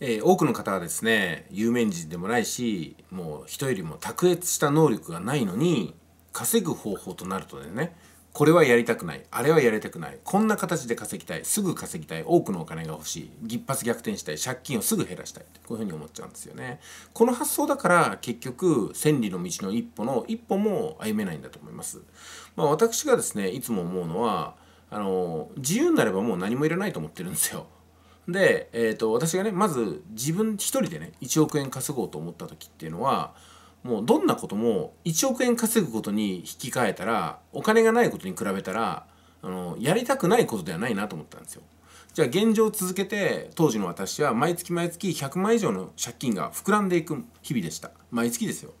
えー、多くの方はですね有名人でもないしもう人よりも卓越した能力がないのに稼ぐ方法となるとですねこれはやりたくないあれはやりたくないこんな形で稼ぎたいすぐ稼ぎたい多くのお金が欲しい一発逆転したい借金をすぐ減らしたいこういうふうに思っちゃうんですよねこの発想だから結局千里の道の一歩の一歩も歩めないんだと思います、まあ、私がですねいつも思うのはあの自由になればもう何もいらないと思ってるんですよで、えーと、私がねまず自分一人でね1億円稼ごうと思った時っていうのはもうどんなことも1億円稼ぐことに引き換えたらお金がないことに比べたらあのやりたくないことではないなと思ったんですよ。じゃあ現状を続けて当時の私は毎月毎月100万以上の借金が膨らんでいく日々でした毎月ですよ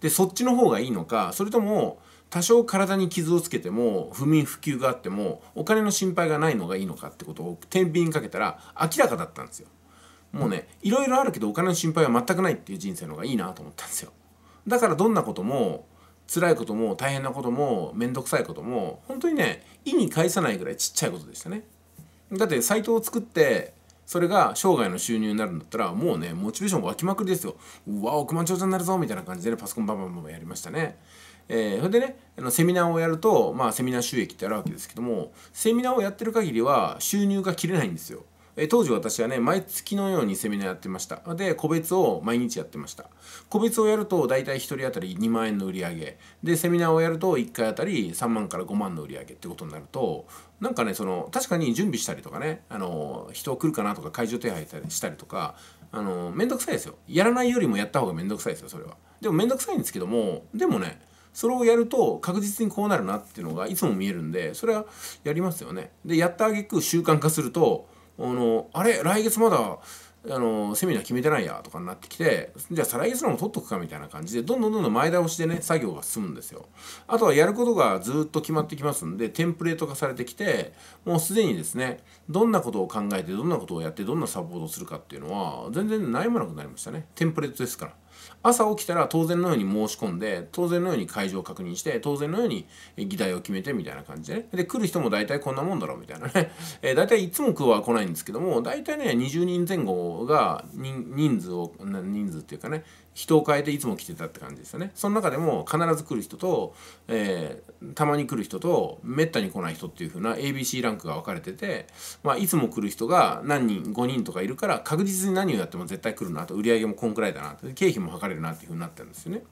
でそっちの方がいいのかそれとも多少体に傷をつけても不眠不休があってもお金の心配がないのがいいのかってことを天秤にかけたら明らかだったんですよもうねいろいろあるけどお金の心配は全くないっていう人生の方がいいなと思ったんですよだからどんなことも辛いことも大変なことも面倒くさいことも本当にね意に介さないぐらいちっちゃいことでしたねだってサイトを作ってそれが生涯の収入になるんだったらもうねモチベーション湧きまくりですようわ億万長者になるぞみたいな感じでねパソコンバンバンバンやりましたねえー、それでねあのセミナーをやると、まあ、セミナー収益ってあるわけですけどもセミナーをやってる限りは収入が切れないんですよ。え当時私はね毎月のようにセミナーやってましたで個別を毎日やってました個別をやると大体1人当たり2万円の売り上げでセミナーをやると1回当たり3万から5万の売り上げってことになるとなんかねその確かに準備したりとかねあの人来るかなとか会場手配したりとかあの面倒くさいですよやらないよりもやった方が面倒くさいですよそれはでも面倒くさいんですけどもでもねそれをやると確実にこうなるなっていうのがいつも見えるんでそれはやりますよね。でやったあげく習慣化するとあのあれ来月まだあのセミナー決めてないやとかになってきてじゃあ再来月のも取っとくかみたいな感じでどんどんどんどん前倒しでね作業が進むんですよあとはやることがずっと決まってきますんでテンプレート化されてきてもうすでにですねどんなことを考えてどんなことをやってどんなサポートをするかっていうのは全然悩まなくなりましたねテンプレートですから朝起きたら当然のように申し込んで、当然のように会場を確認して、当然のように議題を決めてみたいな感じでね。で、来る人も大体こんなもんだろうみたいなね。えー、大体いつも来は来ないんですけども、大体ね、20人前後が人数を、人数っていうかね、人を変えていつも来てたって感じですよね。その中でも必ず来る人と、えー、たまに来る人と、めったに来ない人っていう風な ABC ランクが分かれてて、まあ、いつも来る人が何人、5人とかいるから、確実に何をやっても絶対来るなと、売り上げもこんくらいだな経費もを図れるなっていうふうになってるんですよね。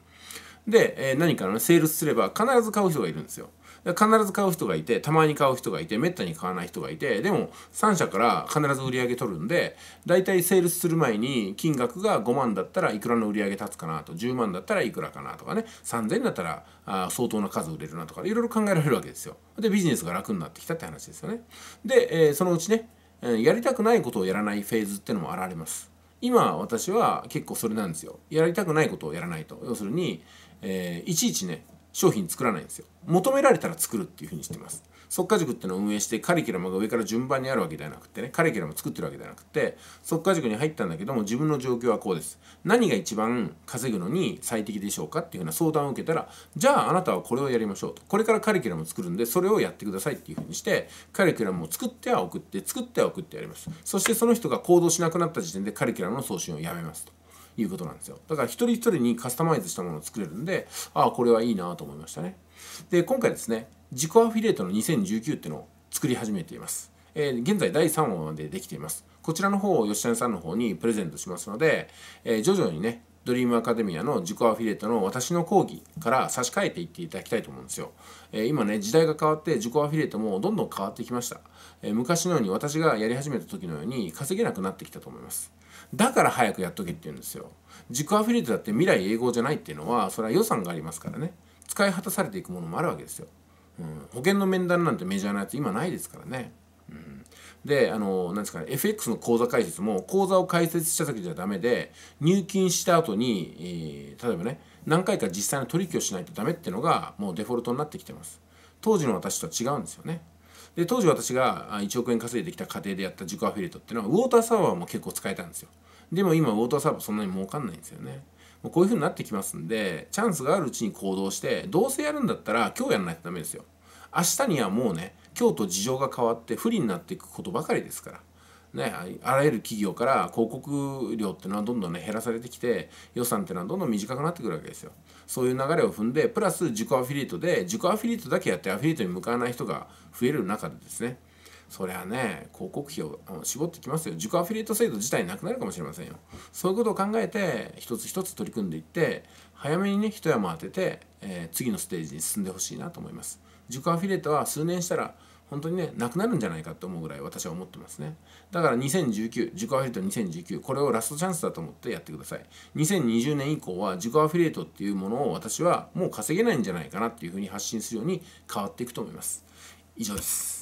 で、えー、何かのセールスすれば必ず買う人がいるんですよ。必ず買う人がいて、たまに買う人がいて、めったに買わない人がいて、でも3社から必ず売り上げ取るんで、だいたいセールする前に金額が5万だったらいくらの売り上げ立つかなと、10万だったらいくらかなとかね、3000だったらあ相当な数売れるなとか、いろいろ考えられるわけですよ。で、ビジネスが楽になってきたって話ですよね。で、えー、そのうちね、やりたくないことをやらないフェーズってのも現れます。今私は結構それなんですよやりたくないことをやらないと要するに、えー、いちいちね商品作らないんですよ求められたら作るっていうふうにしてます速化塾ってのを運営してカリキュラムが上から順番にあるわけではなくてねカリキュラム作ってるわけではなくて速化塾に入ったんだけども自分の状況はこうです何が一番稼ぐのに最適でしょうかっていうふうな相談を受けたらじゃああなたはこれをやりましょうとこれからカリキュラムを作るんでそれをやってくださいっていうふうにしてカリキュラムを作っては送って作っては送ってやりますそしてその人が行動しなくなった時点でカリキュラムの送信をやめますということなんですよ。だから一人一人にカスタマイズしたものを作れるんで、ああ、これはいいなと思いましたね。で、今回ですね、自己アフィリエイトの2019っていうのを作り始めています。えー、現在第3話までできています。こちらの方を吉谷さんの方にプレゼントしますので、えー、徐々にね、ドリームアカデミアの自己アフィリエイトの私の講義から差し替えていっていただきたいと思うんですよ。え今ね、時代が変わって自己アフィリエイトもどんどん変わってきました。え昔のように私がやり始めた時のように稼げなくなってきたと思います。だから早くやっとけって言うんですよ。自己アフィリエイトだって未来永劫じゃないっていうのは、それは予算がありますからね。使い果たされていくものもあるわけですよ。うん、保険の面談なんてメジャーなやつ今ないですからね。うんであのなんですかね FX の口座開設も口座を開設した時じゃダメで入金した後に、えー、例えばね何回か実際の取引をしないとダメっていうのがもうデフォルトになってきてます当時の私とは違うんですよねで当時私が1億円稼いできた家庭でやった自己アフィリエイトっていうのはウォーターサーバーも結構使えたんですよでも今ウォーターサーバーそんなに儲かんないんですよねもうこういううになってきますんでチャンスがあるうちに行動してどうせやるんだったら今日やらないとダメですよ明日にはもうね京都事情が変わって不利になっていくことばかりですから。ね、あらゆる企業から広告料っていうのはどんどんね減らされてきて予算っていうのはどんどん短くなってくるわけですよそういう流れを踏んでプラス自己アフィリエイトで自己アフィリエイトだけやってアフィリエイトに向かわない人が増える中でですねそりゃね広告費を絞ってきますよ自己アフィリエイト制度自体なくなるかもしれませんよそういうことを考えて一つ一つ取り組んでいって早めにね一山当てて、えー、次のステージに進んでほしいなと思います自己アフィリエイトは数年したら本当にねなくなるんじゃないかと思うぐらい私は思ってますねだから2019自己アフィリエイト2019これをラストチャンスだと思ってやってください2020年以降は自己アフィリエイトっていうものを私はもう稼げないんじゃないかなっていうふうに発信するように変わっていくと思います以上です